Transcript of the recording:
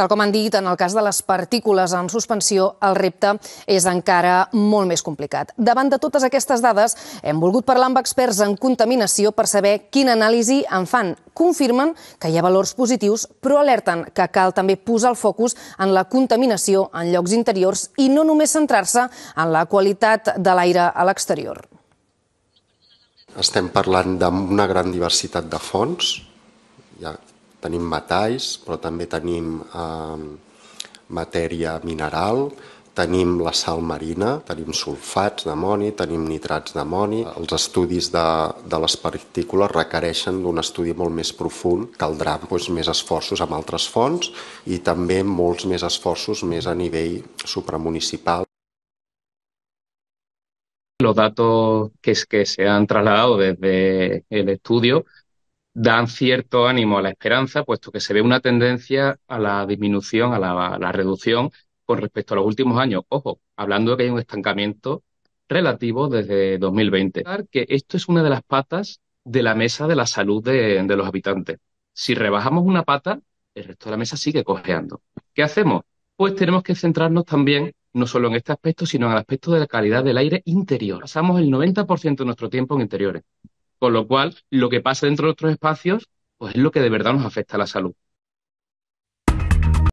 Tal com han dit, en el cas de les partícules en suspensió, el repte és encara molt més complicat. Davant de totes aquestes dades, hem volgut parlar amb experts en contaminació per saber quina anàlisi en fan. Confirmen que hi ha valors positius, però alerten que cal també posar el focus en la contaminació en llocs interiors i no només centrar-se en la qualitat de l'aire a l'exterior. Estem parlant d'una gran diversitat de fonts, hi ha Tenim metalls, però també tenim eh, matèria mineral, tenim la sal marina, tenim sulfats d'amoni, tenim nitrats d'amoni. Els estudis de, de les partícules requereixen d'un estudi molt més profund. Caldrà doncs, més esforços amb altres fonts i també molts més esforços més a nivell supramunicipal. Los datos que, es, que se han trasladado desde el estudio dan cierto ánimo a la esperanza, puesto que se ve una tendencia a la disminución, a la, reducción con respecto a los últimos años. Ojo, hablando de que hay un estancamiento relativo desde 2020. Que esto es una de las patas de la mesa de la salud de, de los habitantes. Si rebajamos una pata, el resto de la mesa sigue cojeando. ¿Qué hacemos? Pues tenemos que centrarnos también no solo en este aspecto, sino en el aspecto de la calidad del aire interior. Pasamos el 90% de nuestro tiempo en interiores. Con lo cual, lo que pasa dentro de otros espacios, pues es lo que de verdad nos afecta a la salud.